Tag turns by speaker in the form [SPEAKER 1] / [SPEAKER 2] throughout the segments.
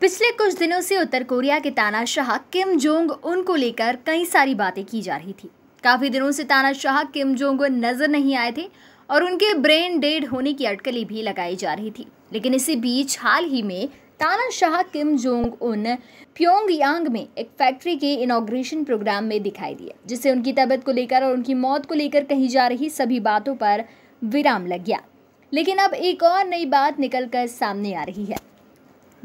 [SPEAKER 1] पिछले कुछ दिनों से उत्तर कोरिया के तानाशाह किम जोंग उन को लेकर कई सारी बातें की जा रही थी काफ़ी दिनों से तानाशाह किम जोंग नज़र नहीं आए थे और उनके ब्रेन डेड होने की अटकली भी लगाई जा रही थी लेकिन इसी बीच हाल ही में तानाशाह किम जोंग उन प्योंगयांग में एक फैक्ट्री के इनाग्रेशन प्रोग्राम में दिखाई दिया जिससे उनकी तबीयत को लेकर और उनकी मौत को लेकर कही जा रही सभी बातों पर विराम लग गया लेकिन अब एक और नई बात निकल कर सामने आ रही है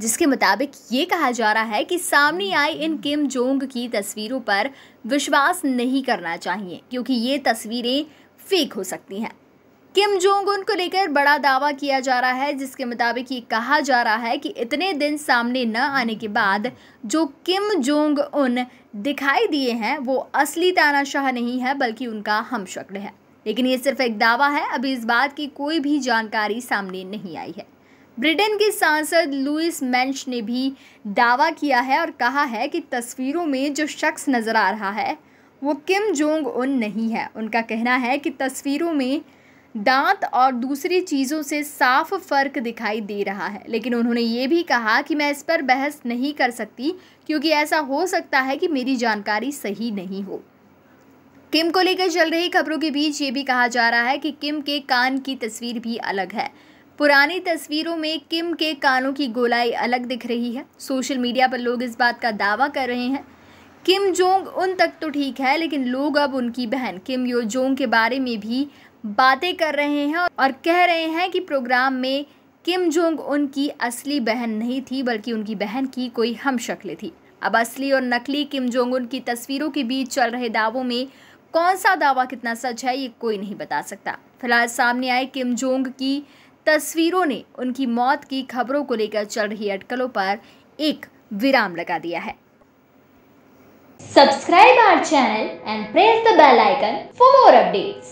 [SPEAKER 1] जिसके मुताबिक ये कहा जा रहा है कि सामने आई इन किम जोंग की तस्वीरों पर विश्वास नहीं करना चाहिए क्योंकि ये तस्वीरें फेक हो सकती हैं किम जोंग उन को लेकर बड़ा दावा किया जा रहा है जिसके मुताबिक ये कहा जा रहा है कि इतने दिन सामने न आने के बाद जो किम जोंग उन दिखाई दिए हैं वो असली तानाशाह नहीं है बल्कि उनका हम है लेकिन ये सिर्फ एक दावा है अभी इस बात की कोई भी जानकारी सामने नहीं आई है ब्रिटेन के सांसद लुइस मैंच ने भी दावा किया है और कहा है कि तस्वीरों में जो शख्स नज़र आ रहा है वो किम जोंग उन नहीं है उनका कहना है कि तस्वीरों में दांत और दूसरी चीज़ों से साफ फ़र्क दिखाई दे रहा है लेकिन उन्होंने ये भी कहा कि मैं इस पर बहस नहीं कर सकती क्योंकि ऐसा हो सकता है कि मेरी जानकारी सही नहीं हो किम को लेकर चल रही खबरों के बीच ये भी कहा जा रहा है कि किम के कान की तस्वीर भी अलग है पुरानी तस्वीरों में किम के कानों की गोलाई अलग दिख रही है सोशल मीडिया पर लोग इस बात का दावा कर रहे हैं किम जोंग उन तक तो ठीक है लेकिन लोग अब उनकी बहन किम यो जोंग के बारे में भी बातें कर रहे हैं और कह रहे हैं कि प्रोग्राम में किम जोंग उनकी असली बहन नहीं थी बल्कि उनकी बहन की कोई हम शक्ल थी अब असली और नकली किम जोंग उनकी तस्वीरों के बीच चल रहे दावों में कौन सा दावा कितना सच है ये कोई नहीं बता सकता फिलहाल सामने आए किम जोंग की तस्वीरों ने उनकी मौत की खबरों को लेकर चल रही अटकलों पर एक विराम लगा दिया है subscribe our channel and press the bell icon for more updates